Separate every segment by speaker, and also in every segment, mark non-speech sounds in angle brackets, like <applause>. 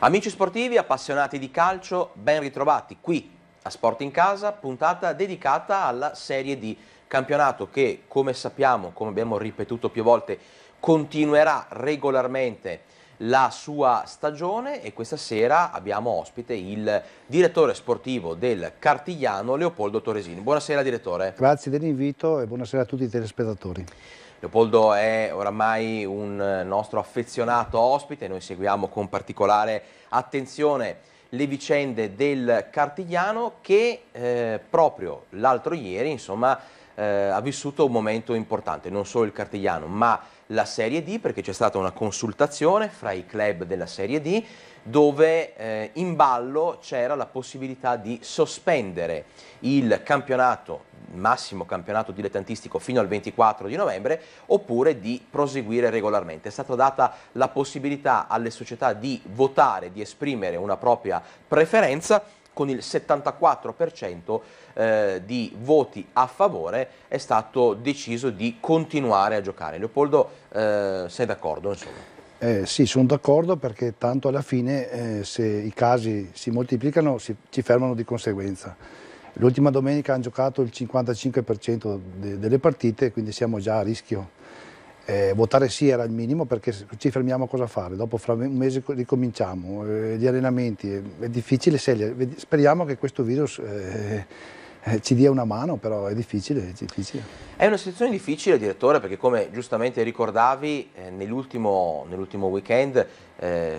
Speaker 1: Amici sportivi, appassionati di calcio, ben ritrovati qui a Sport in Casa, puntata dedicata alla Serie D, campionato che, come sappiamo, come abbiamo ripetuto più volte, continuerà regolarmente la sua stagione e questa sera abbiamo ospite il direttore sportivo del Cartigliano, Leopoldo Toresini. Buonasera direttore.
Speaker 2: Grazie dell'invito e buonasera a tutti i telespettatori.
Speaker 1: Leopoldo è oramai un nostro affezionato ospite, noi seguiamo con particolare attenzione le vicende del Cartigliano che eh, proprio l'altro ieri insomma, eh, ha vissuto un momento importante, non solo il Cartigliano ma la Serie D perché c'è stata una consultazione fra i club della Serie D dove eh, in ballo c'era la possibilità di sospendere il campionato, massimo campionato dilettantistico fino al 24 di novembre, oppure di proseguire regolarmente. È stata data la possibilità alle società di votare, di esprimere una propria preferenza con il 74% eh, di voti a favore è stato deciso di continuare a giocare. Leopoldo, eh, sei d'accordo?
Speaker 2: Eh, sì, sono d'accordo perché tanto alla fine eh, se i casi si moltiplicano si, ci fermano di conseguenza. L'ultima domenica hanno giocato il 55% de delle partite, quindi siamo già a rischio eh, votare sì era il minimo perché ci fermiamo a cosa fare, dopo fra un mese ricominciamo, eh, gli allenamenti, eh, è, difficile, scegliere. speriamo che questo virus eh, eh, ci dia una mano, però è difficile, è difficile,
Speaker 1: è una situazione difficile, direttore, perché come giustamente ricordavi, eh, nell'ultimo, nell weekend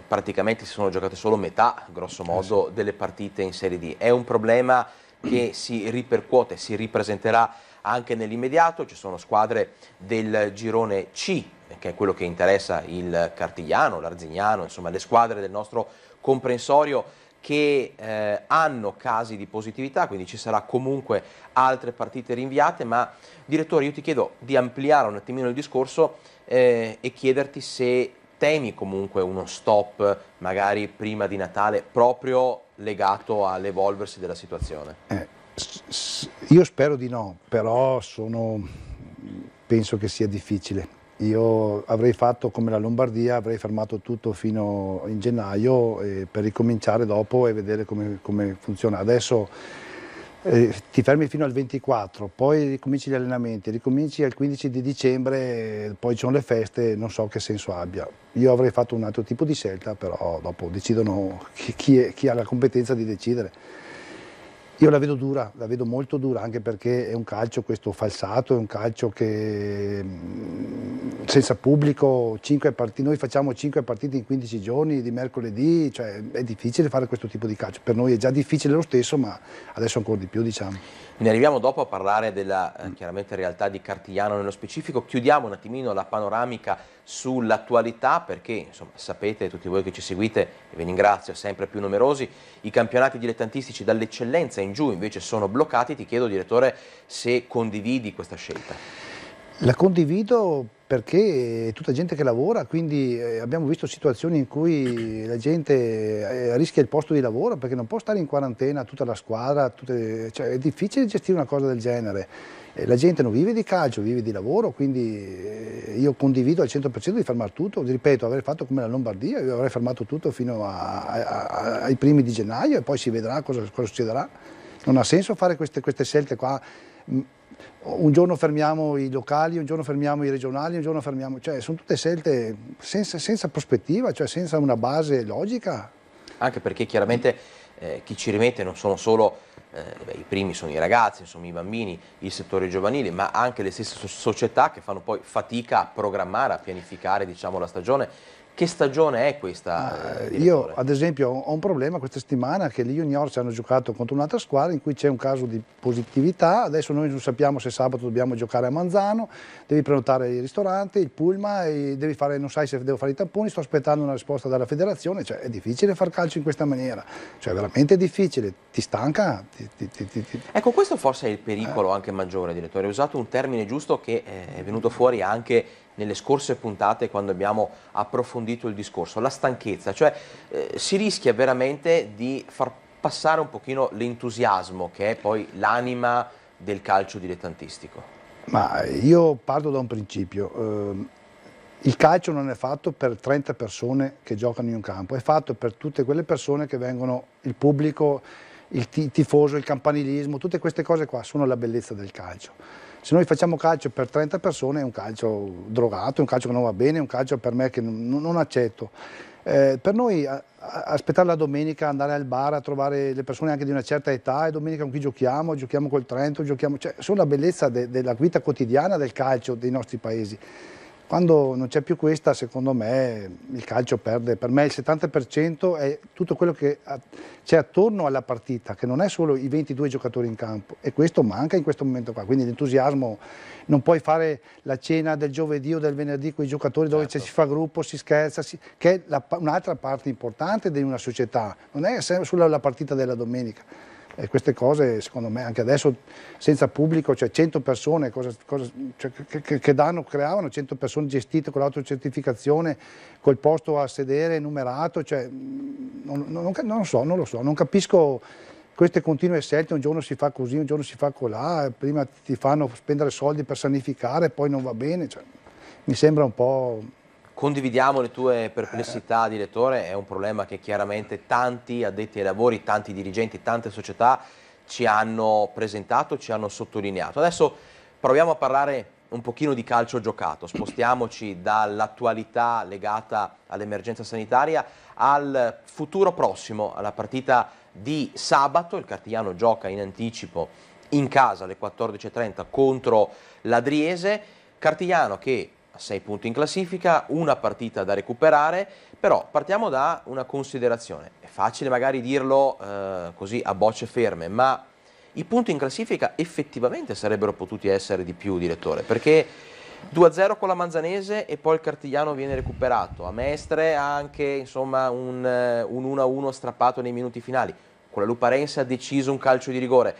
Speaker 1: praticamente si sono giocate solo metà, grosso modo, delle partite in Serie D. È un problema che si ripercuote, si ripresenterà anche nell'immediato, ci sono squadre del girone C, che è quello che interessa il Cartigliano, l'Arzignano, insomma le squadre del nostro comprensorio che eh, hanno casi di positività, quindi ci sarà comunque altre partite rinviate, ma direttore io ti chiedo di ampliare un attimino il discorso eh, e chiederti se temi comunque uno stop magari prima di Natale proprio legato all'evolversi della situazione.
Speaker 2: Eh, io spero di no, però sono, penso che sia difficile. Io avrei fatto come la Lombardia, avrei fermato tutto fino in gennaio eh, per ricominciare dopo e vedere come, come funziona. Adesso eh, ti fermi fino al 24, poi ricominci gli allenamenti, ricominci al 15 di dicembre, poi ci sono le feste, non so che senso abbia. Io avrei fatto un altro tipo di scelta, però dopo decidono chi, chi, è, chi ha la competenza di decidere. Io la vedo dura, la vedo molto dura, anche perché è un calcio questo falsato, è un calcio che mm, senza pubblico, partite, noi facciamo 5 partite in 15 giorni di mercoledì, cioè è difficile fare questo tipo di calcio, per noi è già difficile lo stesso, ma adesso ancora di più diciamo.
Speaker 1: Ne arriviamo dopo a parlare della eh, realtà di Cartigliano nello specifico, chiudiamo un attimino la panoramica sull'attualità perché insomma, sapete tutti voi che ci seguite e vi ringrazio sempre più numerosi i campionati dilettantistici dall'eccellenza in giù invece sono bloccati ti chiedo direttore se condividi questa scelta
Speaker 2: la condivido perché è tutta gente che lavora, quindi eh, abbiamo visto situazioni in cui la gente eh, rischia il posto di lavoro perché non può stare in quarantena tutta la squadra, tutte, cioè è difficile gestire una cosa del genere. Eh, la gente non vive di calcio, vive di lavoro, quindi io condivido al 100% di fermare tutto, ripeto, avrei fatto come la Lombardia, io avrei fermato tutto fino a, a, a, ai primi di gennaio e poi si vedrà cosa, cosa succederà. Non ha senso fare queste, queste scelte qua un giorno fermiamo i locali, un giorno fermiamo i regionali, un giorno fermiamo... Cioè, sono tutte scelte senza, senza prospettiva, cioè senza una base logica.
Speaker 1: Anche perché chiaramente eh, chi ci rimette non sono solo eh, beh, i primi sono i ragazzi, insomma, i bambini, il settore giovanile, ma anche le stesse società che fanno poi fatica a programmare, a pianificare diciamo, la stagione che stagione è questa?
Speaker 2: Eh, eh io ad esempio ho un problema questa settimana che gli juniors hanno giocato contro un'altra squadra in cui c'è un caso di positività, adesso noi non sappiamo se sabato dobbiamo giocare a Manzano, devi prenotare il ristorante, il pulma, e devi fare, non sai se devo fare i tamponi, sto aspettando una risposta dalla federazione, cioè è difficile far calcio in questa maniera, cioè veramente difficile, ti stanca. Ti, ti, ti,
Speaker 1: ecco questo forse è il pericolo eh. anche maggiore direttore, hai usato un termine giusto che eh, è venuto fuori anche nelle scorse puntate quando abbiamo approfondito il discorso, la stanchezza, cioè eh, si rischia veramente di far passare un pochino l'entusiasmo che è poi l'anima del calcio dilettantistico.
Speaker 2: Ma io parto da un principio, ehm, il calcio non è fatto per 30 persone che giocano in un campo, è fatto per tutte quelle persone che vengono, il pubblico il tifoso, il campanilismo, tutte queste cose qua sono la bellezza del calcio. Se noi facciamo calcio per 30 persone è un calcio drogato, è un calcio che non va bene, è un calcio per me che non, non accetto. Eh, per noi a, a, aspettare la domenica, andare al bar a trovare le persone anche di una certa età e domenica con chi giochiamo, giochiamo col Trento, giochiamo, cioè sono la bellezza de, della vita quotidiana del calcio dei nostri paesi. Quando non c'è più questa, secondo me il calcio perde. Per me il 70% è tutto quello che c'è attorno alla partita, che non è solo i 22 giocatori in campo. E questo manca in questo momento qua. Quindi l'entusiasmo, non puoi fare la cena del giovedì o del venerdì con i giocatori dove certo. si fa gruppo, si scherza, si... che è un'altra parte importante di una società. Non è solo la partita della domenica. E queste cose, secondo me, anche adesso senza pubblico, cioè 100 persone cosa, cosa, cioè, che, che danno, creavano, 100 persone gestite con l'autocertificazione, col posto a sedere numerato, cioè, mm, non, non, non, so, non lo so, non capisco queste continue scelte, un giorno si fa così, un giorno si fa colà, prima ti fanno spendere soldi per sanificare, poi non va bene, cioè, mi sembra un po'
Speaker 1: Condividiamo le tue eh. perplessità, direttore, è un problema che chiaramente tanti addetti ai lavori, tanti dirigenti, tante società ci hanno presentato, ci hanno sottolineato. Adesso proviamo a parlare un pochino di calcio giocato, spostiamoci dall'attualità legata all'emergenza sanitaria al futuro prossimo, alla partita di sabato, il Cartigliano gioca in anticipo in casa alle 14.30 contro l'Adriese, Cartigliano che a 6 punti in classifica, una partita da recuperare, però partiamo da una considerazione. È facile magari dirlo eh, così a bocce ferme, ma i punti in classifica effettivamente sarebbero potuti essere di più, direttore, perché 2-0 con la Manzanese e poi il Cartigliano viene recuperato. A Mestre ha anche insomma, un 1-1 eh, strappato nei minuti finali. Con la Luparense ha deciso un calcio di rigore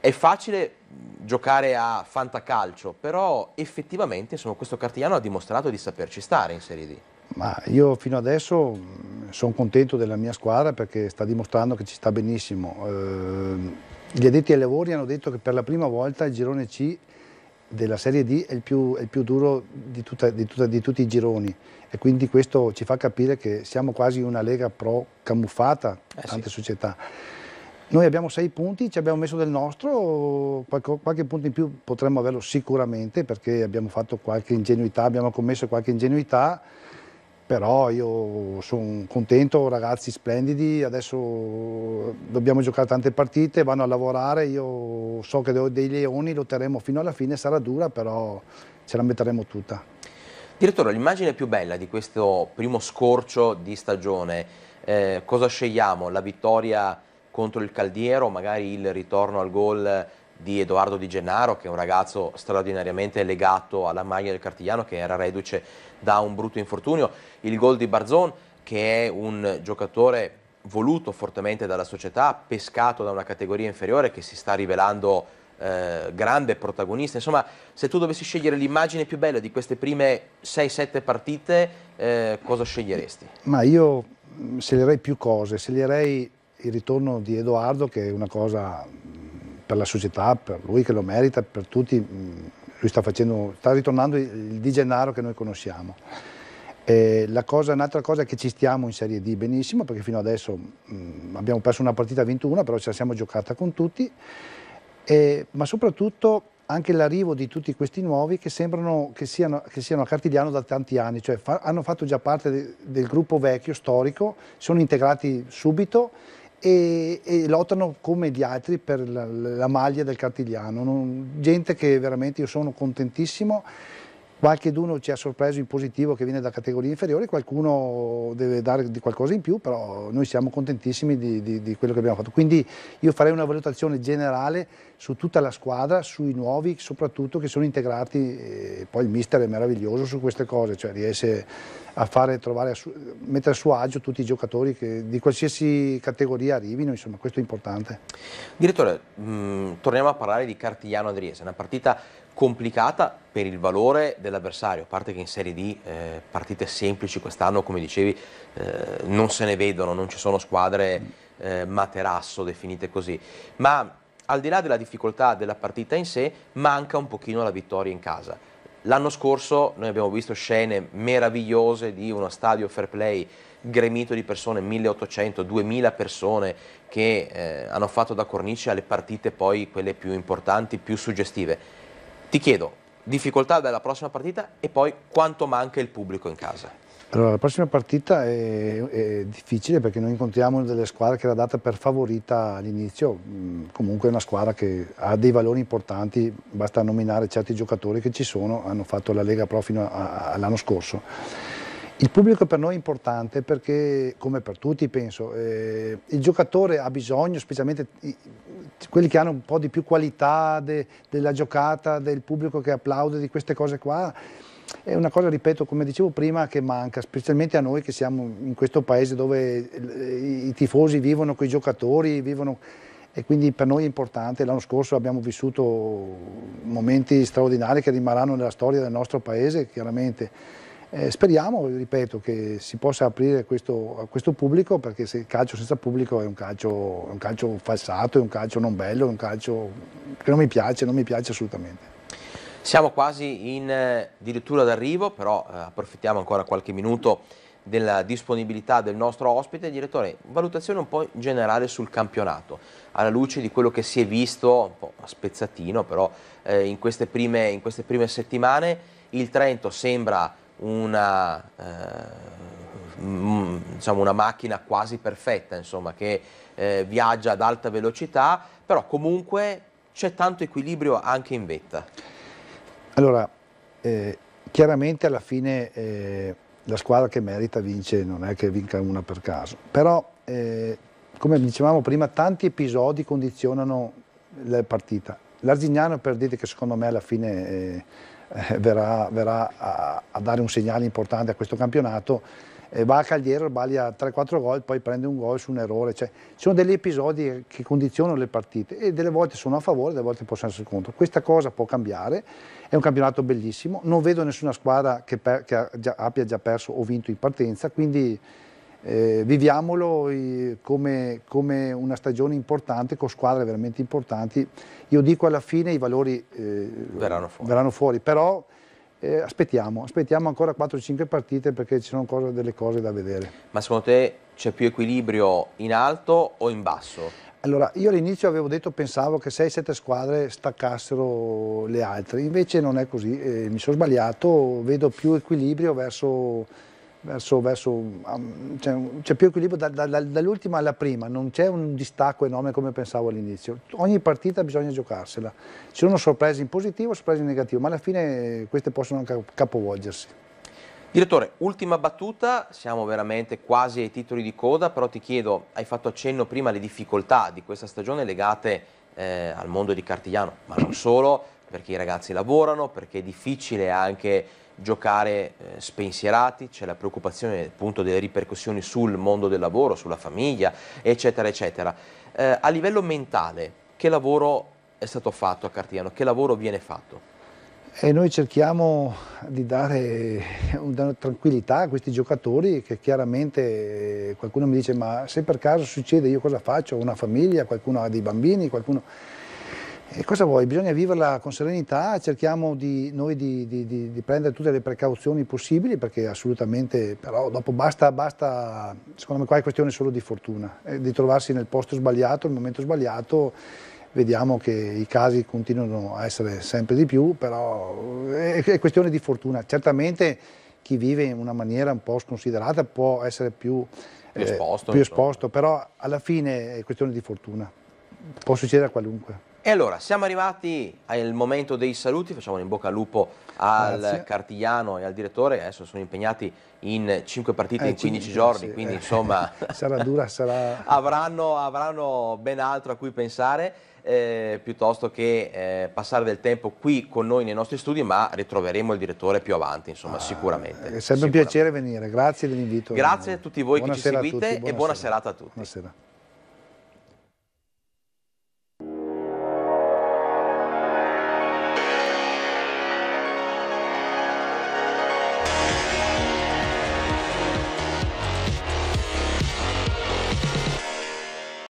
Speaker 1: è facile giocare a fantacalcio, però effettivamente insomma, questo Cartigliano ha dimostrato di saperci stare in Serie D.
Speaker 2: Ma io fino adesso mm, sono contento della mia squadra perché sta dimostrando che ci sta benissimo. Eh, gli addetti ai lavori hanno detto che per la prima volta il girone C della Serie D è il più, è il più duro di, tutta, di, tutta, di, tutti i gironi e quindi questo ci fa capire che siamo quasi una Lega Pro camuffata, eh tante sì. società. Noi abbiamo sei punti, ci abbiamo messo del nostro, qualche, qualche punto in più potremmo averlo sicuramente perché abbiamo fatto qualche ingenuità, abbiamo commesso qualche ingenuità, però io sono contento, ragazzi splendidi, adesso dobbiamo giocare tante partite, vanno a lavorare, io so che ho dei leoni, lotteremo fino alla fine, sarà dura, però ce la metteremo tutta.
Speaker 1: Direttore, l'immagine più bella di questo primo scorcio di stagione, eh, cosa scegliamo? La vittoria contro il Caldiero, magari il ritorno al gol di Edoardo Di Gennaro, che è un ragazzo straordinariamente legato alla maglia del Cartigliano, che era reduce da un brutto infortunio, il gol di Barzon, che è un giocatore voluto fortemente dalla società, pescato da una categoria inferiore che si sta rivelando eh, grande protagonista. Insomma, se tu dovessi scegliere l'immagine più bella di queste prime 6-7 partite, eh, cosa sceglieresti?
Speaker 2: Ma io mm, sceglierei più cose, sceglierei il ritorno di Edoardo che è una cosa mm, per la società, per lui che lo merita, per tutti, mm, lui sta, facendo, sta ritornando il Di Gennaro che noi conosciamo. un'altra cosa è che ci stiamo in Serie D benissimo perché fino adesso mh, mm, abbiamo perso una partita 21 però ce la siamo giocata con tutti, e, ma soprattutto anche l'arrivo di tutti questi nuovi che sembrano che siano, che siano a Cartigliano da tanti anni, cioè fa, hanno fatto già parte de, del gruppo vecchio, storico, sono integrati subito e, e lottano come gli altri per la, la maglia del Cartigliano, non, gente che veramente io sono contentissimo qualche d'uno ci ha sorpreso in positivo che viene da categorie inferiori, qualcuno deve dare di qualcosa in più, però noi siamo contentissimi di, di, di, quello che abbiamo fatto. Quindi io farei una valutazione generale su tutta la squadra, sui nuovi soprattutto che sono integrati, poi il mister è meraviglioso su queste cose, cioè riesce a fare, trovare, a su, mettere a suo agio tutti i giocatori che, di qualsiasi categoria arrivino, insomma questo è importante.
Speaker 1: Direttore, mh, mm, torniamo a parlare di Cartigliano Adriese, una partita complicata per il valore dell'avversario, a parte che in Serie D eh, partite semplici quest'anno, come dicevi, eh, non se ne vedono, non ci sono squadre eh, materasso definite così, ma al di là della difficoltà della partita in sé, manca un pochino la vittoria in casa. L'anno scorso noi abbiamo visto scene meravigliose di uno stadio fair play gremito di persone, 1800, 2000 persone che eh, hanno fatto da cornice alle partite poi quelle più importanti, più suggestive. Ti chiedo, difficoltà della prossima partita e poi quanto manca il pubblico in casa?
Speaker 2: Allora, la prossima partita è, è, difficile perché noi incontriamo delle squadre che era data per favorita all'inizio, mm, comunque è una squadra che ha dei valori importanti, basta nominare certi giocatori che ci sono, hanno fatto la Lega Pro fino all'anno scorso. Il pubblico per noi è importante perché, come per tutti penso, eh, il giocatore ha bisogno, specialmente quelli che hanno un po' di più qualità de, della giocata, del pubblico che applaude, di queste cose qua, è una cosa, ripeto, come dicevo prima, che manca, specialmente a noi che siamo in questo paese dove i tifosi vivono con i giocatori, vivono e quindi per noi è importante. L'anno scorso abbiamo vissuto momenti straordinari che rimarranno nella storia del nostro paese, chiaramente. Eh, speriamo, ripeto, che si possa aprire questo, a questo pubblico perché se il calcio senza pubblico è un calcio, un calcio falsato, è un calcio non bello, è un calcio che non mi piace, non mi piace assolutamente.
Speaker 1: Siamo quasi in eh, addirittura d'arrivo, però eh, approfittiamo ancora qualche minuto della disponibilità del nostro ospite. Direttore, valutazione un po' in generale sul campionato, alla luce di quello che si è visto, un po' a spezzatino però, eh, in, queste prime, in, queste prime, settimane. Il Trento sembra una, mh, eh, diciamo mm, una macchina quasi perfetta, insomma, che eh, viaggia ad alta velocità, però comunque c'è tanto equilibrio anche in vetta.
Speaker 2: Allora, eh, chiaramente alla fine eh, la squadra che merita vince, non è che vinca una per caso, però eh, come dicevamo prima tanti episodi condizionano la partita. L'Arzignano per dire che secondo me alla fine eh, eh, verrà, verrà a, a dare un segnale importante a questo campionato eh, va a Caldiero, sbaglia 3-4 gol, poi prende un gol su un errore. Cioè, ci sono degli episodi che condizionano le partite e delle volte sono a favore, delle volte possono essere contro. Questa cosa può cambiare, è un campionato bellissimo, non vedo nessuna squadra che, per, che già, abbia già perso o vinto in partenza, quindi eh, viviamolo come, come, una stagione importante, con squadre veramente importanti. Io dico alla fine i valori eh, verranno fuori, verranno fuori però eh, aspettiamo, aspettiamo ancora 4-5 partite perché ci sono ancora delle cose da vedere.
Speaker 1: Ma secondo te c'è più equilibrio in alto o in basso?
Speaker 2: Allora, io all'inizio avevo detto, pensavo che 6-7 squadre staccassero le altre, invece non è così, eh, mi sono sbagliato, vedo più equilibrio verso verso, verso um, c'è, c'è, più equilibrio da, da, da, dall'ultima alla prima, non c'è un distacco enorme come pensavo all'inizio. Ogni partita bisogna giocarsela. Ci sono sorprese in positivo, sorprese in negativo, ma alla fine eh, queste possono anche capovolgersi.
Speaker 1: Direttore, ultima battuta, siamo veramente quasi ai titoli di coda, però ti chiedo, hai fatto accenno prima alle difficoltà di questa stagione legate eh, al mondo di Cartigliano, ma non solo, perché i ragazzi lavorano, perché è difficile anche giocare eh, spensierati, c'è la preoccupazione appunto delle ripercussioni sul mondo del lavoro, sulla famiglia, eccetera, eccetera. Eh, a livello mentale, che lavoro è stato fatto a Cartiano? Che lavoro viene fatto?
Speaker 2: E noi cerchiamo di dare una tranquillità a questi giocatori che chiaramente eh, qualcuno mi dice ma se per caso succede io cosa faccio? Una famiglia, qualcuno ha dei bambini, qualcuno... E cosa vuoi? Bisogna viverla con serenità, cerchiamo di, noi di, di, di, prendere tutte le precauzioni possibili perché assolutamente, però dopo basta, basta, secondo me qua è questione solo di fortuna, eh, di trovarsi nel posto sbagliato, nel momento sbagliato, vediamo che i casi continuano a essere sempre di più, però eh, è, è questione di fortuna. Certamente chi vive in una maniera un po' sconsiderata può essere più, eh, esposto, più esposto, però alla fine è questione di fortuna, può succedere a qualunque.
Speaker 1: E allora, siamo arrivati al momento dei saluti, facciamo un in bocca al lupo al Grazie. Cartigliano e al direttore, adesso sono impegnati in 5 partite eh, in 15 5, giorni, sì. quindi insomma
Speaker 2: <laughs> sarà dura, sarà... <laughs>
Speaker 1: avranno, avranno, ben altro a cui pensare eh, piuttosto che eh, passare del tempo qui con noi nei nostri studi, ma ritroveremo il direttore più avanti, insomma ah, sicuramente. È sempre
Speaker 2: sicuramente. un piacere venire, grazie dell'invito. Grazie a tutti voi buona che ci seguite tutti, e buona
Speaker 1: serata. serata a tutti.